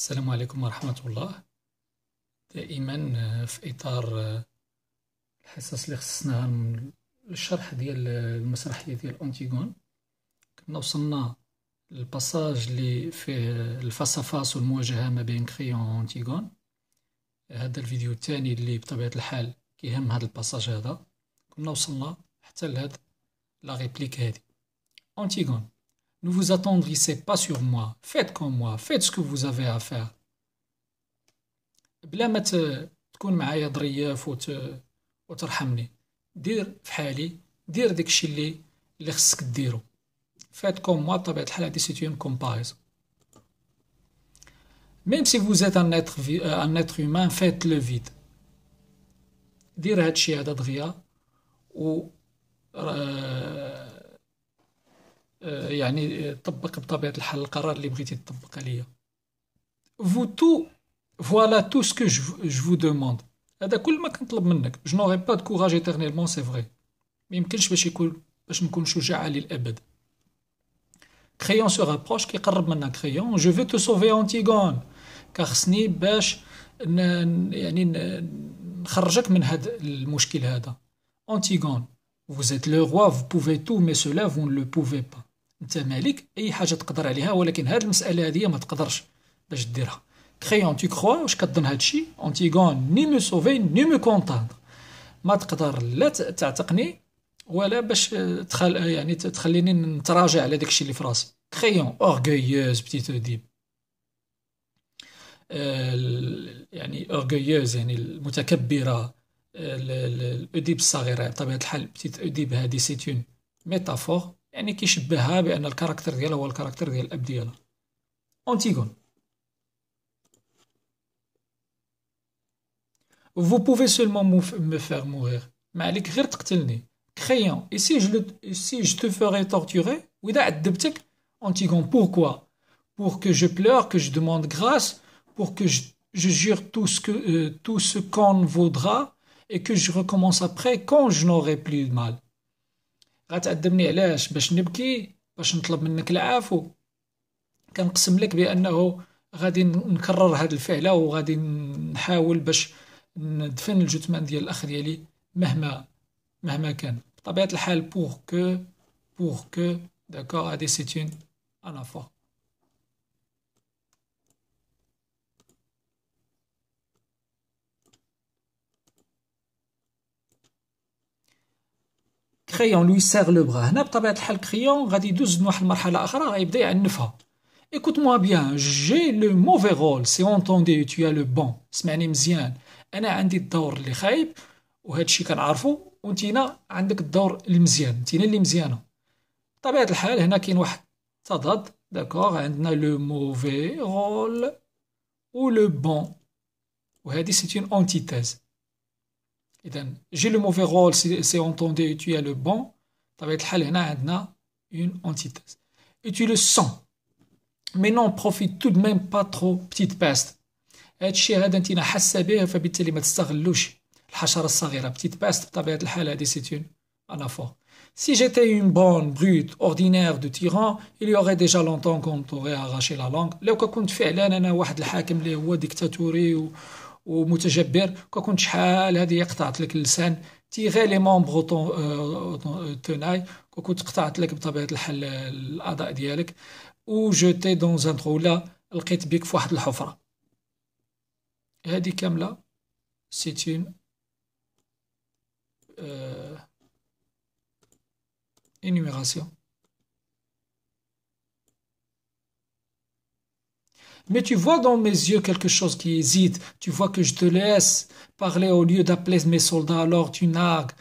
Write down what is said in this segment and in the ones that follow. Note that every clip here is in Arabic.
السلام عليكم ورحمة الله دائما آه، في إطار آه، الحصص اللي خصصناها للشرح ديال آه، المسرحية ديال أنتيغون كنا وصلنا الباساج اللي فيه الفاصافاس والمواجهة ما بين كريون وأنتيغون هذا الفيديو الثاني اللي بطبيعة الحال كيهم هذا الباساج هذا كنا وصلنا حتى لهاد لا ريبليك هذه أنتيغون Ne vous attendrissez pas sur moi. Faites comme moi. Faites ce que vous avez à faire. بلا ما تكون معايا ظريف وت... وترحمني دير في حالي دير داكشي اللي اللي خصك ديرو فات كوم موا طبيعة الحال هادي سيتي اون كومباريزون ميم سي فوز ات ان اتر في... ان اتر هومان فات لو فيد دير هادشي هذا دغيا و يعني طبق بطبيعه الحال القرار اللي بغيتي تطبق عليا فو تو فوالا تو سكو جو فو دوموند هذا كل ما كنطلب منك جو نوري با دو كوراج ايترنيلمون سي فري ما يمكنش باش يكون باش نكون شجاع للابد كريون سو رابروش كيقرب منا كريون جو فو تو سوفي انتيغون كخصني باش يعني نخرجك من هذا المشكل هذا انتيغون Vous êtes le roi, vous pouvez tout, mais cela, vous ne le pouvez pas. انت مالك اي حاجه تقدر عليها ولكن هاد المساله هذه ما تقدرش باش ديرها اون تي كخوا واش كظن هادشي اونتيغون ني مو سوفي ني مو كونتاندر ما تقدر لا تعتقني ولا باش تخل يعني تخليني نتراجع على داكشي اللي في راسي كريون اورغيوز بتيت ديب يعني اورغيوز يعني المتكبره الاديب الصغيره بطبيعه الحال بتيت اوديب هذه سيتون ميتافور antigone vous pouvez seulement me faire mourir mais غير et si je te ferai torturer Antigone pourquoi pour que je pleure que je demande grâce pour que je, jure tout ce euh, qu'on voudra et que je recommence après quand je n'aurai plus de mal غتعذبني علاش باش نبكي باش نطلب منك العفو كنقسم لك بانه غادي نكرر هذه الفعله وغادي نحاول باش ندفن الجثمان ديال الاخ ديالي مهما مهما كان بطبيعه الحال بوغ كو بوغ كو داكور هادي سيتون انافور كريون لو يساغ لو بغا هنا بطبيعه الحال كريون غادي يدوز لواحد المرحله اخرى غيبدا يعنفها ايكوت moi بيان جي لو موفي رول سي اونتوندي tu as لو بون سمعني مزيان. انا عندي الدور اللي خايب وهذا الشيء كنعرفو وانتينا عندك الدور المزيان، انتينا اللي مزيانه. بطبيعه الحال هنا كاين واحد تضاد داكوغ عندنا لو موفي رول و لو بون وهذه سيت اون اونتيتيز J'ai le mauvais rôle, c'est entendu, et tu as le bon. Hein, une antithèse. Et tu le sens. Mais non, profite tout de même pas trop, petite peste. هادشي هذا انت حاسه به فبالتالي ما تستغلوش الحشره الصغيره بتيت باس بطبيعه الحال هذه سي انا فور Si j'étais une bonne, brute, ordinaire de tyran, il y aurait déjà longtemps qu'on t'aurait arraché la langue. لو كنت فعلا انا واحد الحاكم اللي هو ديكتاتوري و... ومتجبر كون شحال هذه قطعت لك اللسان تيغي لي مومبغ توناي كنت قطعت لك بطبيعه الحال الاعضاء ديالك و جوتي دون ان ترو ولا لقيت بيك في واحد الحفره هذه كامله سيتين آه، انيميراسيون Mais tu vois dans mes yeux quelque chose qui hésite, tu vois que je te laisse parler au lieu d'appeler mes soldats alors tu narges,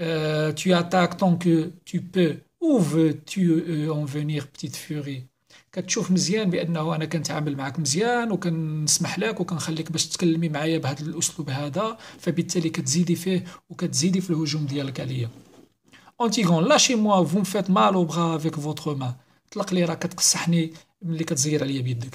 euh, tu attaques tant que tu peux. Où veux-tu euh, en venir petite furie Quand tu vois bien que je t'ai traité bien et que je te permets et que je te laisse pour que tu me parles avec cet أسلوب là fait-il que tu ajoutes et que tu ajoutes dans ton de là-bas. Antigone, lâchez-moi, vous me faites mal au bras avec votre main. Lâcle, ra katqasshni mli katzeyer aliya biddak.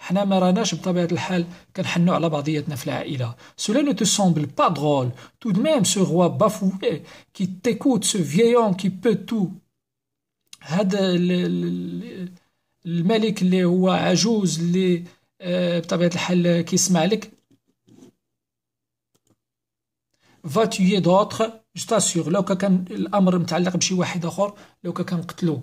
حنا ما راناش بطبيعه الحال كنحنوا على بعضياتنا في العائله سولا لو تو سومبل با درول تو de سو غوا roi كي تيكوت سو ce كي بو تو peut هذا الملك اللي هو عجوز اللي بطبيعه الحال كيسمع لك va tuer d'autres je لو كان الامر متعلق بشي واحد اخر لو كان قتلوه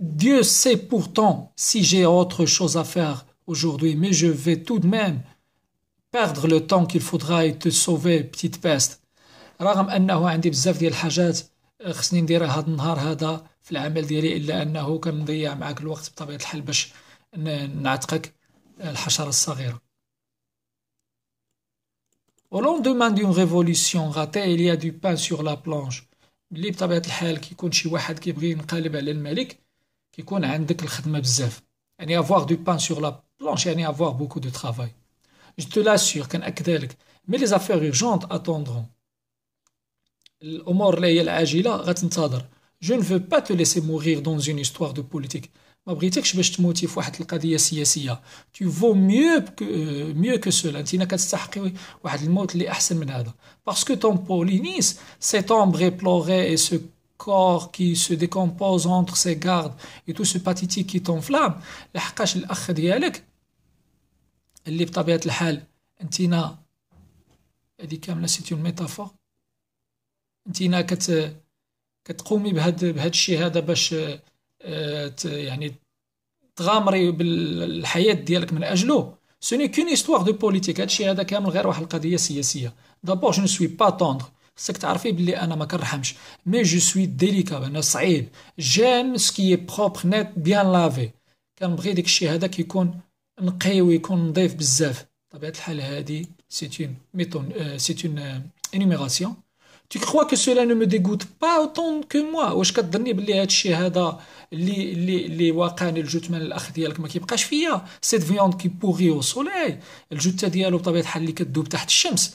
Dieu sait pourtant si j'ai autre chose à faire aujourd'hui, mais je vais tout de même perdre le temps qu'il faudra et te sauver, petite peste. رغم انه عندي بزاف ديال الحاجات خصني نديرها هذا النهار هذا في العمل ديالي الا انه كنضيع معاك الوقت بطبيعه الحال باش نعتقك الحشره الصغيره Au lendemain d'une révolution ratée, il y a du pain sur la planche. اللي بطبيعه الحال كيكون شي واحد كيبغي ينقلب على الملك de عندك الخدمه بزاف يعني avoir du pain sur la planche يعني avoir beaucoup de travail je te l'assure mais les mais les affaires urgentes attendront الامور اللي هي العاجله غتنتظر je ne veux pas te laisser mourir dans une histoire de politique Je veux بغيتكش باش تموتي في واحد القضيه سياسيه tu vaux mieux que euh, mieux que cela انت كتستحقي واحد الموت اللي احسن من هذا parce que ton polinis cet homme réploré et se كور كي se décompose entre ses gardes et tout ce pathétique qui t'enflamme لحقاش الاخ ديالك اللي بطبيعه الحال انتينا هادي كامله سيتي اون ميتافور انتينا كت كتقومي بهاد بهاد الشيء هذا باش يعني تغامري بالحياه ديالك من اجله سوني كون هيستوار دو بوليتيك هادشي هذا كامل غير واحد القضيه سياسيه دابور جو نو سوي با توندر خصك تعرفي بلي انا ما كنرحمش مي جو سوي ديليكا انا صعيب جيم سكي بروبر نيت بيان لافي كنبغي داك الشيء هذاك يكون نقي ويكون نظيف بزاف طبيعه الحال هذه سي اون ميتون سي اون انيميراسيون تي كخوا que cela ne me dégoûte pas autant que moi واش كتظني بلي هاد الشيء هذا اللي اللي اللي واقعني الجثمان الاخ ديالك ما كيبقاش فيا سيت فيوند كي بوغي او سولاي الجوته ديالو بطبيعه الحال اللي كدوب تحت الشمس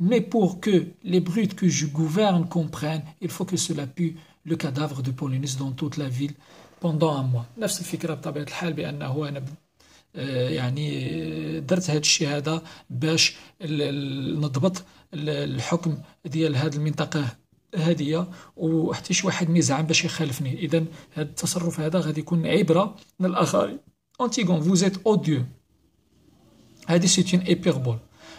mais pour que les brutes que je gouverne comprennent, il faut que cela pue le cadavre de Paulinus dans toute la ville pendant un mois. نفس الفكرة بطبيعة الحال بأنه أنا آه، يعني آه، درت هاد الشيء هذا باش نضبط الحكم ديال هاد المنطقة هادية وحتى شي واحد ميزعم باش يخالفني إذا هاد التصرف هذا غادي يكون عبرة للآخرين أنتيغون فوزيت أوديو. هادي سيت اون إبيغبول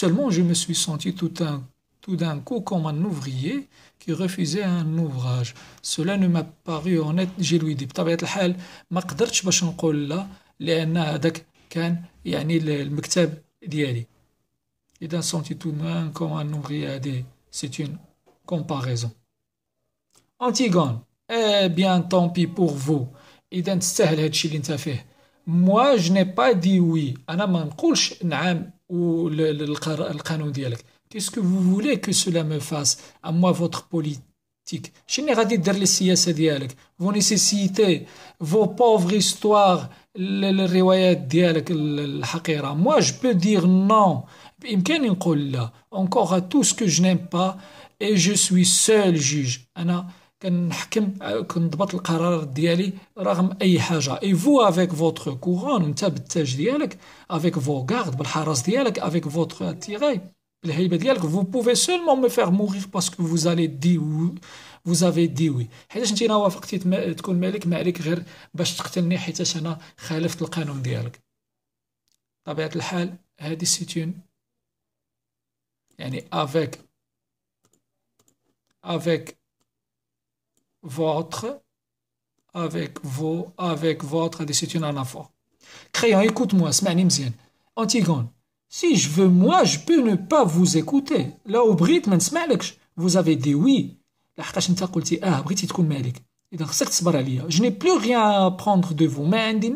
Seulement, je me suis senti tout un tout d'un coup comme un ouvrier qui refusait un ouvrage. Cela ne m'a paru honnête, j'ai lui dit. بطبيعة الحال ما قدرتش باش نقول لا لأن هذاك كان يعني المكتب Il إذا senti tout d'un comme un ouvrier c'est une comparaison. Antigone, eh bien tant pis pour vous. إذا تستاهل هادشي اللي انت فيه. Moi je n'ai pas dit oui. Ana pas nqoulch oui ou le, canon dialogue. Qu'est-ce que vous voulez que cela me fasse à moi, votre politique Je n'ai rien dit les CS dialecte Vos nécessités, vos pauvres histoires, le, le riwayat dialogue, le, le Moi, je peux dire non. Encore à tout ce que je n'aime pas, et je suis seul juge. Anna, كنحكم آه، كنضبط القرار ديالي رغم اي حاجه اي فو افيك فوتر كورون انت بالتاج ديالك افيك فو غارد بالحرس ديالك افيك فوتر تيغي بالهيبه ديالك فو بوفي سولمون مي فيغ مورير باسكو فو زالي دي فو زافي دي وي حيتاش انت وافقتي تكون مالك ما عليك غير باش تقتلني حيتاش انا خالفت القانون ديالك طبيعه الحال هادي سيتيون يعني افيك افيك votre, avec vous avec votre, décision c'est une anaphore. Créant, écoute-moi, Smanimzien. Antigone, si je veux, moi, je peux ne pas vous écouter. Là, au Brit, vous avez dit oui. La Hachachinta Kulti, ah, Brit, il te Malik. Et donc, c'est que Je n'ai plus rien à prendre de vous. Mais, Andy,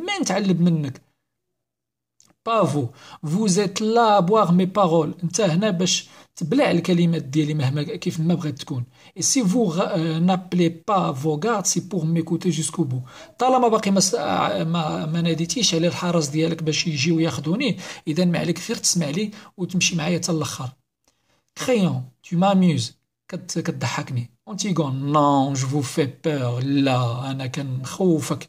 بافو فوزيت لا بواغ مي بارول انت هنا باش تبلع الكلمات ديالي مهما كيف ما بغيت تكون اي سي فو نابلي با فو فوغارد سي بور ميكوتي جوسكو بو طالما باقي ما ما, ناديتيش على الحرس ديالك باش يجيو وياخذوني اذا ما عليك غير تسمع لي وتمشي معايا حتى الاخر كريون تو ماميوز كتضحكني اونتيغون نون جو فو في بور لا انا كنخوفك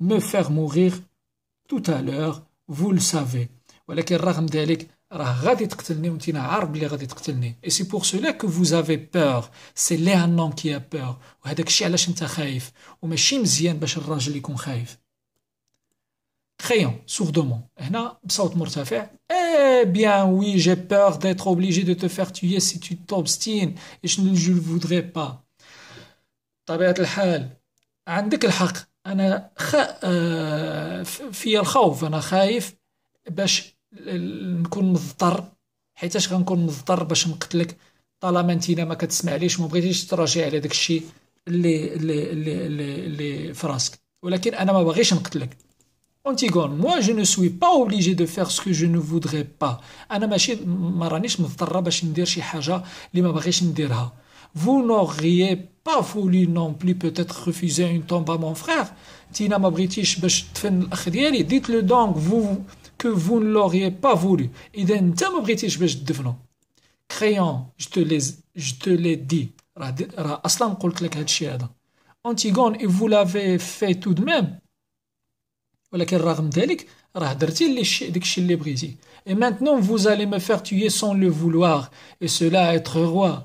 me faire mourir tout à l'heure, vous le savez. Et c'est pour cela que vous avez peur. C'est l'Éhanan qui a peur. Créant, sourdement. Eh bien oui, j'ai peur d'être obligé de te faire tuer si tu t'obstines et je ne le voudrais pas. عندك الحق انا خ... آه، في الخوف انا خايف باش نكون مضطر حيتاش غنكون مضطر باش نقتلك طالما انت ما كتسمعليش ما بغيتيش تراجعي على داك الشيء اللي اللي اللي اللي اللي فراسك ولكن انا ما باغيش نقتلك اونتيغون موا جو نو سوي با اوبليجي دو فيغ سكو جو نو فودغي با انا ماشي ما رانيش مضطره باش ندير شي حاجه اللي ما باغيش نديرها vous n'auriez pas voulu non plus peut-être refuser une tombe à mon frère. dites-le donc vous que vous ne l'auriez pas voulu. créant je te je te l'ai dit. Antigone, et vous l'avez fait tout de même. et maintenant vous allez me faire tuer sans le vouloir et cela être roi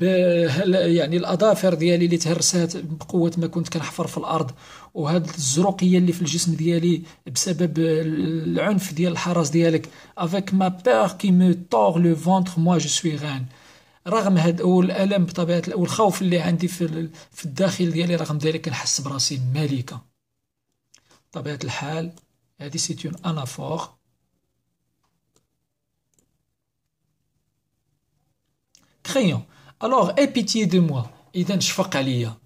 يعني الاظافر ديالي اللي تهرسات بقوه ما كنت كنحفر في الارض وهاد الزروقيه اللي في الجسم ديالي بسبب العنف ديال الحرس ديالك افيك ما بير كي مو طور لو فونتر موا جو سوي غان رغم هاد الالم بطبيعه والخوف اللي عندي في في الداخل ديالي رغم ذلك كنحس براسي ملكه بطبيعه الحال هادي سيت اون انافور كريون Alors, aie pitié de moi. إذا شفق عليا.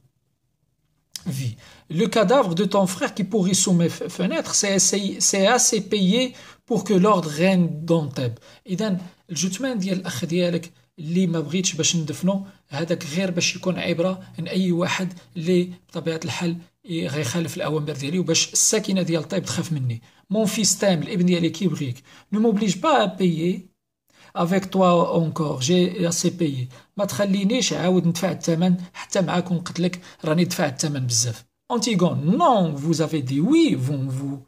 Vie. Le cadavre de ton frère qui pourrit sous mes fenêtres, c'est assez assez payé pour que l'ordre règne dans Teb. إذا le ديال الأخ ديالك اللي ما بغيتش باش ندفنو هذاك غير باش يكون عبره ان اي واحد اللي بطبيعه الحال غيخالف الاوامر ديالي وباش الساكنه ديال طيب تخاف مني مون فيستام الابن ديالي كيبغيك نو موبليج با بيي افيك توا اونكور جي سي بيي ما تخلينيش عاود ندفع الثمن حتى معاك ونقتلك لك راني دفعت الثمن بزاف Antigone, نو فو زافي دي وي فون فو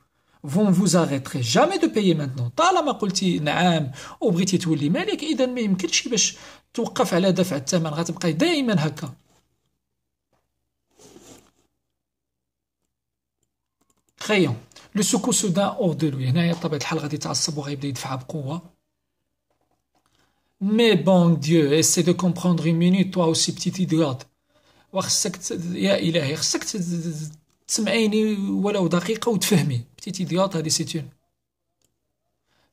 فون فو زاريتري جامي دو بيي maintenant. طالما قلتي نعم وبغيتي تولي مالك اذا ما يمكنش باش توقف على دفع الثمن غتبقاي دائما هكا. خيون لو سوكو سودان دو لوي هنايا بطبيعه الحال غادي يتعصب وغيبدا يدفعها بقوه Mais bon Dieu, essaie de comprendre une minute, toi aussi, petite idiote. يا إلهي خصك تسمعيني ولو tu petit بتيتي C'est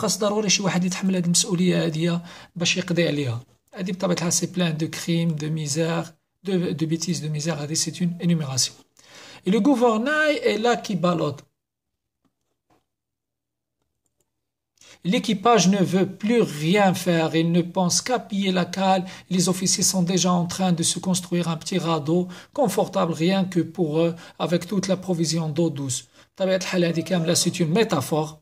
C'est plein de crimes, de misères, de bêtises, de misères. C'est une énumération. Et le gouvernail est là qui balade. L'équipage ne veut plus rien faire, il ne pense qu'à piller la cale, les officiers sont déjà en train de se construire un petit radeau confortable rien que pour eux avec toute la provision d'eau douce. C'est une métaphore.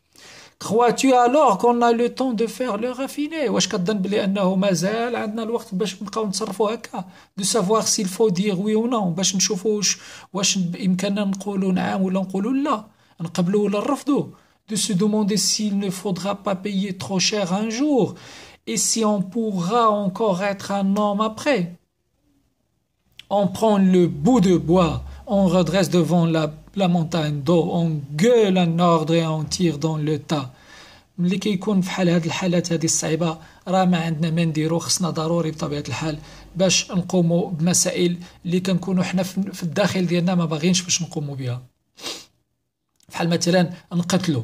Crois-tu alors qu'on a le temps de faire le raffiner de savoir s'il faut dire oui ou non de se demander s'il ne faudra pas payer trop cher un jour et si on pourra encore être un homme après on prend le bout de bois on redresse devant la la montagne d'eau, on gueule un ordre et on tire dans le tas. ملي كيكون في حال هاد الحالات هذه الصعيبه راه ما عندنا ما نديرو خصنا ضروري بطبيعه الحال باش نقومو بمسائل اللي كنكونو حنا في الداخل ديالنا ما باغينش باش نقومو بها بحال مثلا نقتلو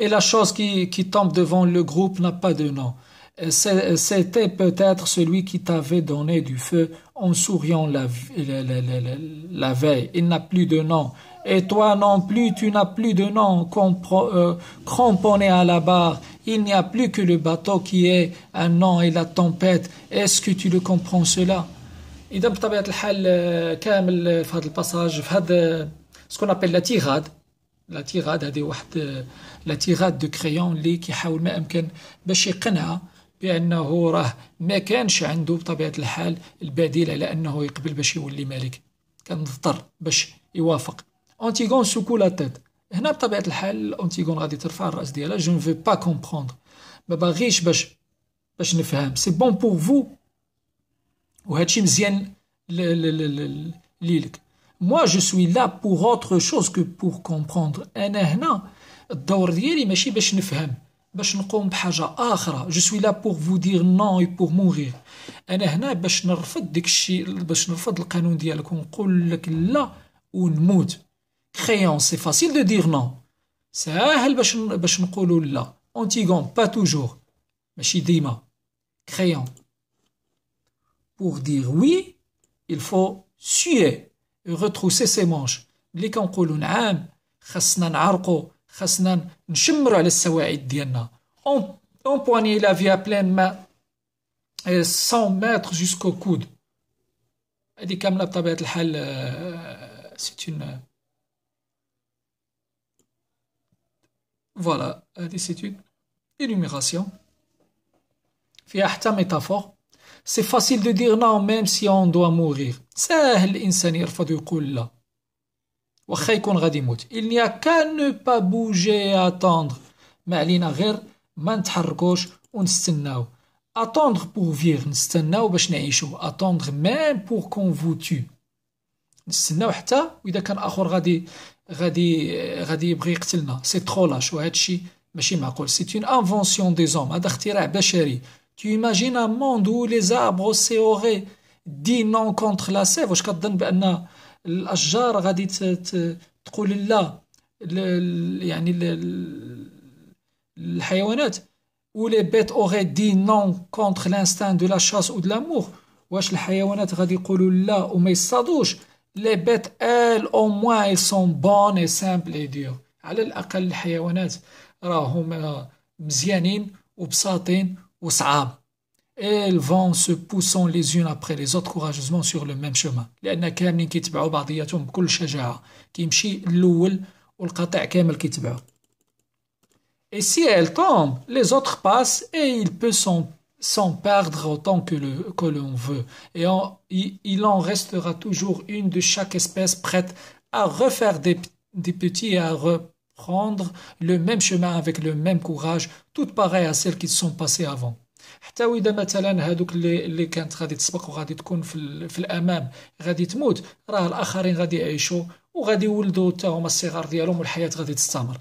et la chose qui, tombe devant le groupe n'a pas de nom. C'était peut-être celui qui t'avait donné du feu en souriant la, veille. Il n'a plus de nom. Et toi non plus, tu n'as plus de nom on euh, cramponné à la barre. Il n'y a plus que le bateau qui est un nom et la tempête. Est-ce que tu le comprends cela euh, euh, ce qu'on appelle la tirade لا تيغاد هذه واحد لا تيغاد دو كريون اللي كيحاول ما امكن باش يقنعها بانه راه ما كانش عنده بطبيعه الحال البديل على انه يقبل باش يولي ملك كان مضطر باش يوافق اونتيغون سوكو لا تيت هنا بطبيعه الحال اونتيغون غادي ترفع الراس ديالها جو نفو با كومبروندر ما باغيش باش باش نفهم سي بون بور فو وهادشي مزيان ليلك moi je suis là pour autre chose que pour comprendre je suis là pour vous dire non et pour mourir créant c'est facile de dire non Antigone, pas toujours créant pour dire oui il faut suer Retrousser ses manches. on a la vie à pleine 100 euh, mètres jusqu'au coude. Euh, c'est une. Voilà, c'est une énumération. métaphore. C'est facile de dire non, même si on doit mourir. ساهل الانسان يرفض يقول لا واخا يكون غادي يموت il n'y a qu'à ne pas bouger attendre ما علينا غير ما نتحركوش ونستناو attendre pour vivre نستناو باش نعيشو attendre même pour qu'on vous tue نستناو حتى واذا كان اخر غادي غادي غادي يبغي يقتلنا سي ترو لاش وهذا الشيء ماشي معقول سي اون انفونسيون دي زوم هذا اختراع بشري tu imagines un monde où les arbres s'éauraient دي نون كونتر لا سيف واش كتظن بان الاشجار غادي تقول لا يعني الحيوانات لي بيت اوغي دي نون كونتر لانستان دو لا شاس او دو لامور واش الحيوانات غادي يقولوا لا وما يصطادوش لي بيت ال او موان اي سون بون اي سامبل اي ديور على الاقل الحيوانات راهم مزيانين وبساطين وصعاب elles vont se poussant les unes après les autres courageusement sur le même chemin et si elles tombent, les autres passent et il peut s'en perdre autant que que l'on veut et il, en restera toujours une de chaque espèce prête à refaire des, petits et à reprendre le même chemin avec le même courage, toutes pareilles à celles qui sont passées avant. حتى واذا مثلا هذوك اللي اللي كانت غادي تسبق وغادي تكون في, في الامام غادي تموت راه الاخرين غادي يعيشوا وغادي يولدوا حتى هما الصغار ديالهم والحياه غادي تستمر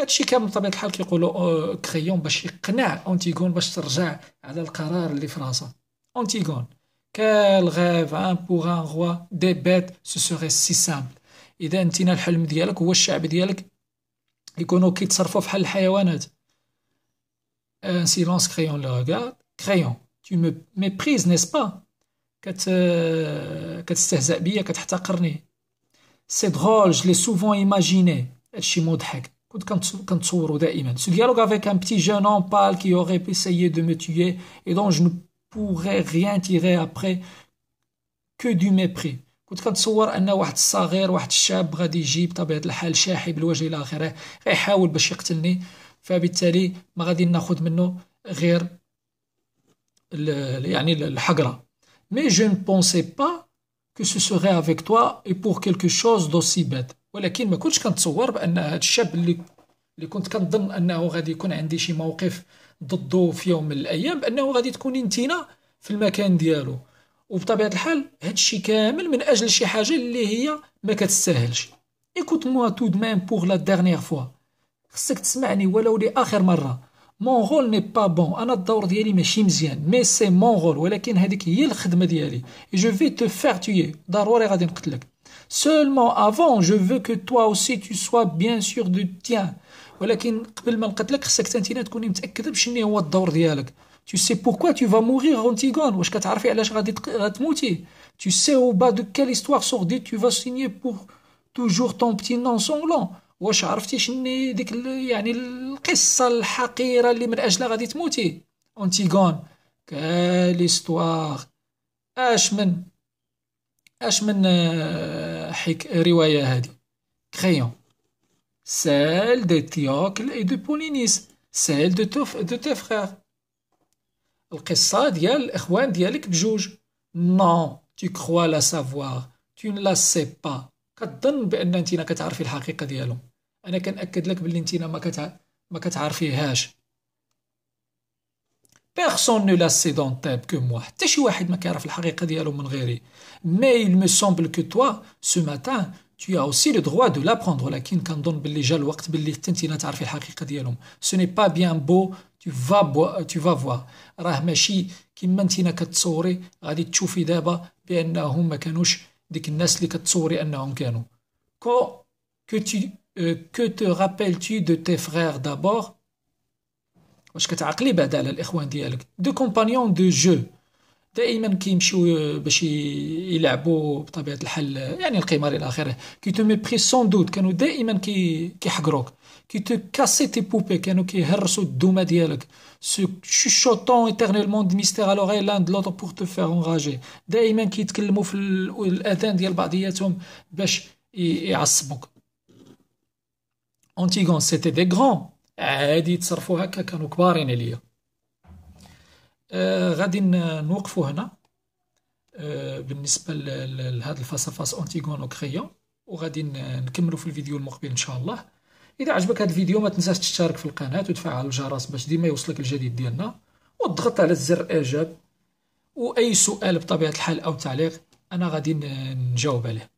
هادشي كامل بطبيعه الحال كيقولوا كريون باش يقنع اونتيغون باش ترجع على القرار اللي في راسها اونتيغون كال غاف ان بوغ ان غوا دي بيت سو سوغي سي سامبل اذا انتينا الحلم ديالك هو الشعب ديالك يكونوا كيتصرفوا بحال الحيوانات Euh, un silence, Crayon le regarde. Crayon, tu me méprises, n'est-ce pas C'est drôle, je l'ai souvent imaginé. Ce dialogue avec un petit jeune homme pâle qui aurait essayé de me tuer et dont je ne pourrais rien tirer après que du mépris. كنت كنتصور ان واحد الصغير واحد الشاب غادي يجي بطبيعه الحال شاحب الوجه الى اخره غيحاول باش يقتلني فبالتالي ما غادي ناخذ منه غير يعني مي جو ن بونسي با كو سو سوري افيك توا اي بور pour شوز دو سي bête ولكن ما كنتش كنتصور بان هذا الشاب اللي اللي كنت كنظن انه غادي يكون عندي شي موقف ضده في يوم من الايام بانه غادي تكوني انتينا في المكان ديالو وبطبيعه الحال هذا الشيء كامل من اجل شي حاجه اللي هي ما كتستاهلش ايكوت moi تو de بور لا la فوا Si tu m'as pas écouté, voilà la dernière fois. Mon rôle n'est pas bon, ana le tour diali machi mais c'est mon rôle, ولكن هذيك هي الخدمة ديالي. Et je vais te faire tuer, ضروري Seulement avant, je veux que toi aussi tu sois bien sûr de tien. ولكن قبل ما نقتلك خصك حتى انتine تكوني متاكدة باش ني هو الدور ديالك. Tu sais pourquoi tu vas mourir Antigone? واش كتعرفي علاش غادي غتموتي? Tu sais au bas de quelle histoire sortie tu vas signer pour toujours ton petit nom Songlon. واش عرفتي شني ديك يعني القصه الحقيره اللي من اجلها غادي تموتي اونتيغون كاليستوار اش من اش من آه، حك روايه هذه كريون celle de تيوكل اي دو بولينيس celle دو توف دو تي frères. القصة ديال الإخوان ديالك بجوج. نو تي كخوا لا سافوار تي لا سي با كتظن بان انتينا كتعرفي الحقيقه ديالو انا كنأكد لك باللي انتينا ما كتع... ما كتعرفيهاش بيرسون نو لا سي دون طيب كو موا حتى شي واحد ما كيعرف الحقيقه ديالو من غيري مي il me semble que toi ce matin tu as aussi le droit de l'apprendre ولكن كنظن باللي جا الوقت باللي حتى انتينا تعرفي الحقيقه ديالهم ce n'est pas bien beau tu vas boire, tu vas voir راه ماشي كما انتينا كتصوري غادي تشوفي دابا بانهم ما كانوش Euh, que te rappelles-tu de tes frères d'abord deux compagnons de jeu دائما كيمشيو آه، باش يلعبوا بطبيعه الحال آه، يعني القمار الى اخره كي تو ميبري سون دوت كانوا دائما كي كيحقروك كي تو كاسي تي بوبي كانوا كيهرسوا الدومه ديالك سو شوشوتون ايترنيلمون دي ميستير على غير لاند لوتر بور تو فير اونغاجي دائما كيتكلموا في الاذان ديال بعضياتهم باش يعصبوك اونتيغون سيتي دي غران عادي يتصرفوا هكا كانوا كبارين عليا آه غادي نوقفوا هنا آه بالنسبه لهذا الفصفاص اونتيغون وكريون وغادي نكملوا في الفيديو المقبل ان شاء الله اذا عجبك هذا الفيديو ما تنساش تشترك في القناه وتفعل الجرس باش ديما يوصلك الجديد ديالنا وتضغط على زر اعجاب واي سؤال بطبيعه الحال او تعليق انا غادي نجاوب عليه